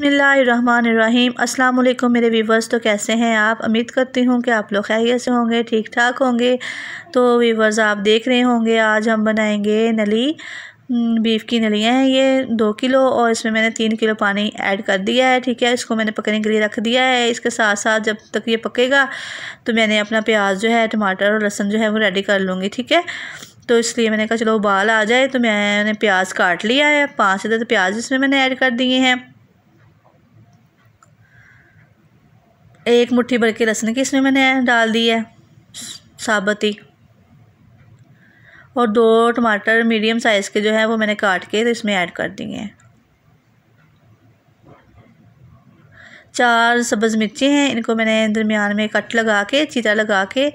बसमीम् अल्लाम मेरे वीवर्स तो कैसे हैं आप उम्मीद करती हूँ कि आप लोग खैरियत से होंगे ठीक ठाक होंगे तो वीवर्स आप देख रहे होंगे आज हम बनाएंगे नली बीफ की नलियाँ हैं ये दो किलो और इसमें मैंने तीन किलो पानी ऐड कर दिया है ठीक है इसको मैंने पकने के लिए रख दिया है इसके साथ साथ जब तक ये पकेगा तो मैंने अपना प्याज जो है टमाटर और लहसन जो है वो रेडी कर लूँगी ठीक है तो इसलिए मैंने कहा चलो उबाल आ जाए तो मैंने प्याज काट लिया है पाँच दस प्याज इसमें मैंने ऐड कर दिए हैं एक मुट्ठी भर के लहसुन की इसमें मैंने डाल दी है साबती और दो टमाटर मीडियम साइज़ के जो है वो मैंने काट के तो इसमें ऐड कर दिए हैं चार सब्ज़ मिर्ची हैं इनको मैंने दरमियान में कट लगा के चीरा लगा के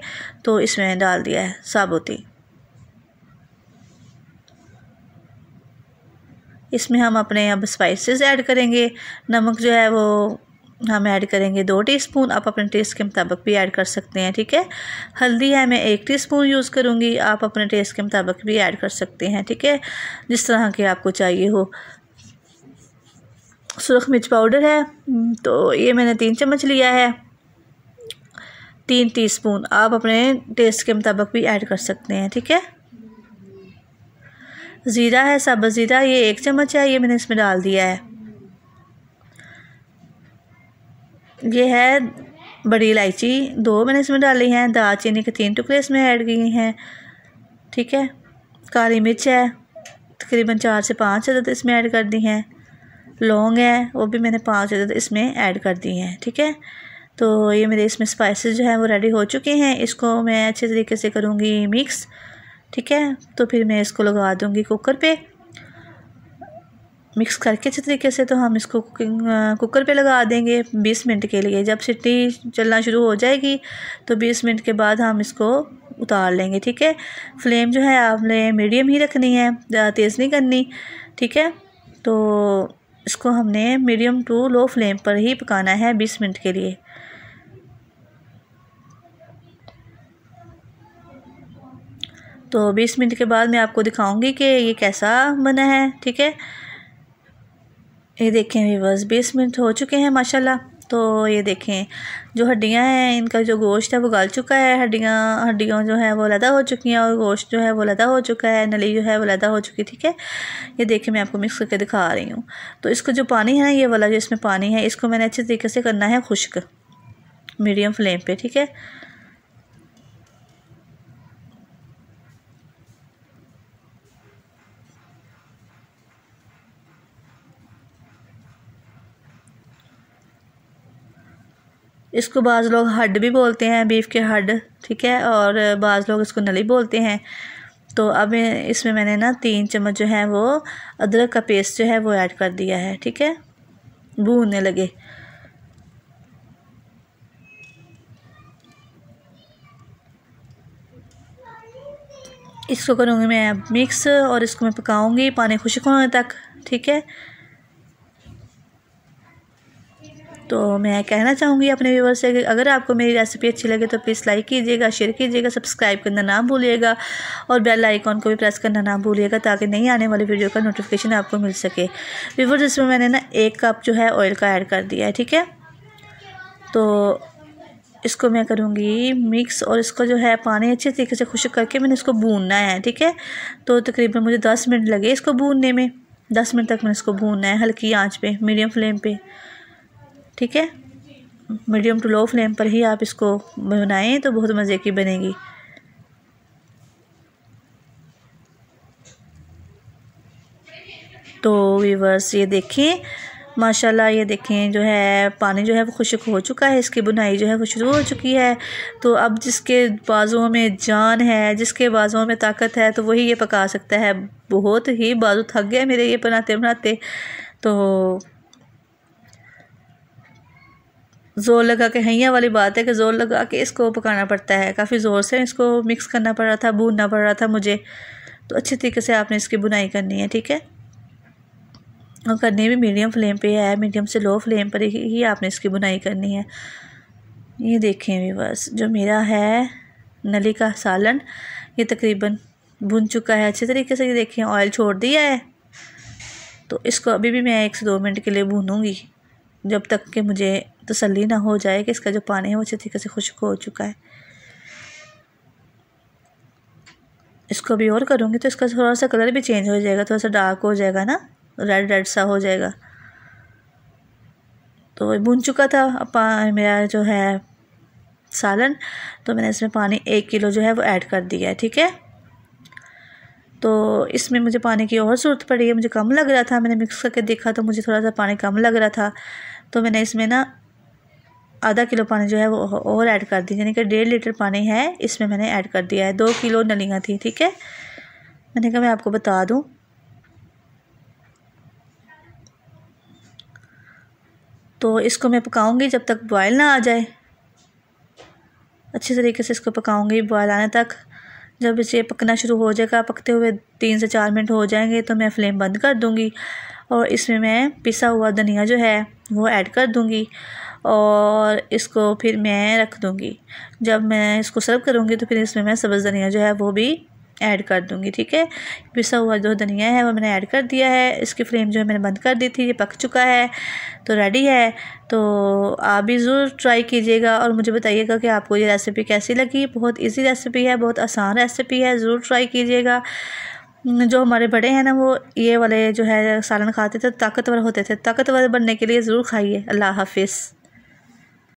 तो इसमें डाल दिया है साबुती इसमें हम अपने अब स्पाइसेस ऐड करेंगे नमक जो है वो हम ऐड करेंगे दो टीस्पून आप अपने टेस्ट के मुताबिक भी ऐड कर सकते हैं ठीक है हल्दी है मैं एक टीस्पून यूज़ करूँगी आप अपने टेस्ट के मुताबिक भी ऐड कर सकते हैं ठीक है जिस तरह के आपको चाहिए हो सुरख मिर्च पाउडर है तो ये मैंने तीन चम्मच लिया है तीन टीस्पून आप अपने टेस्ट के मुताबिक भी ऐड कर सकते हैं ठीक है ज़ीरा है साबुत ज़ीरा ये एक चम्मच है ये मैंने इसमें डाल दिया है ये है बड़ी इलायची दो मैंने इसमें डाली हैं दालचीनी के तीन टुकड़े इसमें ऐड किए हैं ठीक है काली मिर्च है तकरीबन चार से पाँच अदद इसमें ऐड कर दी हैं लौंग है वो भी मैंने पाँच अदद इसमें ऐड कर दी हैं ठीक है तो ये मेरे इसमें स्पाइसेस जो हैं वो रेडी हो चुके हैं इसको मैं अच्छे तरीके से करूँगी मिक्स ठीक है तो फिर मैं इसको लगा दूँगी कुकर पर मिक्स करके अच्छे तरीके से तो हम इसको कुकिंग कुकर पे लगा देंगे 20 मिनट के लिए जब सिटी चलना शुरू हो जाएगी तो 20 मिनट के बाद हम इसको उतार लेंगे ठीक है फ्लेम जो है आपने मीडियम ही रखनी है ज़्यादा तेज़ नहीं करनी ठीक है तो इसको हमने मीडियम टू लो फ्लेम पर ही पकाना है बीस मिनट के लिए तो बीस मिनट के बाद मैं आपको दिखाऊंगी कि ये कैसा बना है ठीक है ये देखें बस बीस मिनट हो चुके हैं माशाल्लाह तो ये देखें जो हड्डियां हैं इनका जो गोश्त है वो गल चुका है हड्डियां हड्डियों जो है वो लदा हो चुकी हैं और गोश्त जो है वो लदा हो चुका है नली जो है वो लदा हो चुकी ठीक है ये देखें मैं आपको मिक्स करके दिखा रही हूँ तो इसका जो पानी है ना ये वाला जो इसमें पानी है इसको मैंने अच्छे तरीके से करना है खुश्क मीडियम फ्लेम पर ठीक है इसको बाज़ लोग हड भी बोलते हैं बीफ के हड ठीक है और बाज़ लोग इसको नली बोलते हैं तो अब इसमें मैंने ना तीन चम्मच जो है वो अदरक का पेस्ट जो है वो ऐड कर दिया है ठीक है भूनने लगे इसको करूँगी मैं अब मिक्स और इसको मैं पकाऊंगी पानी खुश्क होने तक ठीक है तो मैं कहना चाहूँगी अपने व्यूवर से अगर आपको मेरी रेसिपी अच्छी लगे तो प्लीज़ लाइक कीजिएगा शेयर कीजिएगा सब्सक्राइब करना ना भूलिएगा और बेल आइकॉन को भी प्रेस करना ना भूलिएगा ताकि नई आने वाली वीडियो का नोटिफिकेशन आपको मिल सके व्यूवर जिसमें मैंने ना एक कप जो है ऑयल का ऐड कर दिया है ठीक है तो इसको मैं करूँगी मिक्स और इसको जो है पानी अच्छे तरीके से खुशक करके मैंने इसको भूनना है ठीक है तो तकरीबन मुझे दस मिनट लगे इसको भूनने में दस मिनट तक मैंने इसको भूनना है हल्की आँच पर मीडियम फ्लेम पर ठीक है मीडियम टू लो फ्लेम पर ही आप इसको बनाएं तो बहुत मज़े की बनेगी तो वीवर्स ये देखें माशाल्लाह ये देखें जो है पानी जो है वो खुशक हो चुका है इसकी बुनाई जो है वो शुरू हो चुकी है तो अब जिसके बाजुओं में जान है जिसके बाजुओं में ताकत है तो वही ये पका सकता है बहुत ही बाजू थक गया मेरे ये बनाते बनाते तो ज़ोर लगा के हैया वाली बात है कि ज़ोर लगा के इसको पकाना पड़ता है काफ़ी ज़ोर से इसको मिक्स करना पड़ रहा था भूनना पड़ रहा था मुझे तो अच्छे तरीके से आपने इसकी बुनाई करनी है ठीक है और करनी भी मीडियम फ्लेम पे है मीडियम से लो फ्लेम पर ही आपने इसकी बुनाई करनी है ये देखें बस जो मेरा है नली का सालन ये तकरीबन भुन चुका है अच्छे तरीके से ये देखें ऑयल छोड़ दिया है तो इसको अभी भी मैं एक से दो मिनट के लिए भूनूँगी जब तक कि मुझे तसली ना हो जाए कि इसका जो पानी है वो अच्छे तरीके से खुश्क हो चुका है इसको भी और करूँगी तो इसका थोड़ा सा कलर भी चेंज हो जाएगा थोड़ा सा डार्क हो जाएगा ना रेड रेड सा हो जाएगा तो बुन चुका था अपा मेरा जो है सालन तो मैंने इसमें पानी एक किलो जो है वो ऐड कर दिया है ठीक है तो इसमें मुझे पानी की और ज़रूरत पड़ी है मुझे कम लग रहा था मैंने मिक्स करके देखा तो मुझे थोड़ा सा पानी कम लग रहा था तो मैंने इसमें ना आधा किलो पानी जो है वो और ऐड कर दी यानी कि डेढ़ लीटर पानी है इसमें मैंने ऐड कर दिया है दो किलो नलियाँ थी ठीक है मैंने कहा मैं आपको बता दूँ तो इसको मैं पकाऊंगी जब तक बॉयल ना आ जाए अच्छे तरीके से इसको पकाऊंगी बॉयल आने तक जब इसे पकना शुरू हो जाएगा पकते हुए तीन से चार मिनट हो जाएंगे तो मैं फ्लेम बंद कर दूंगी और इसमें मैं पिसा हुआ धनिया जो है वो ऐड कर दूंगी और इसको फिर मैं रख दूँगी जब मैं इसको सर्व करूँगी तो फिर इसमें मैं सब्ज़ धनिया जो है वो भी ऐड कर दूँगी ठीक है पिसा हुआ जो धनिया है वो मैंने ऐड कर दिया है इसकी फ्लेम जो है मैंने बंद कर दी थी ये पक चुका है तो रेडी है तो आप भी ज़रूर ट्राई कीजिएगा और मुझे बताइएगा कि आपको ये रेसिपी कैसी लगी बहुत इजी रेसिपी है बहुत आसान रेसिपी है ज़रूर ट्राई कीजिएगा जो हमारे बड़े हैं ना वो ये वाले जो है सालन खाते थे ताकतवर होते थे ताकतवर बनने के लिए ज़रूर खाइए अल्लाह हाफिज़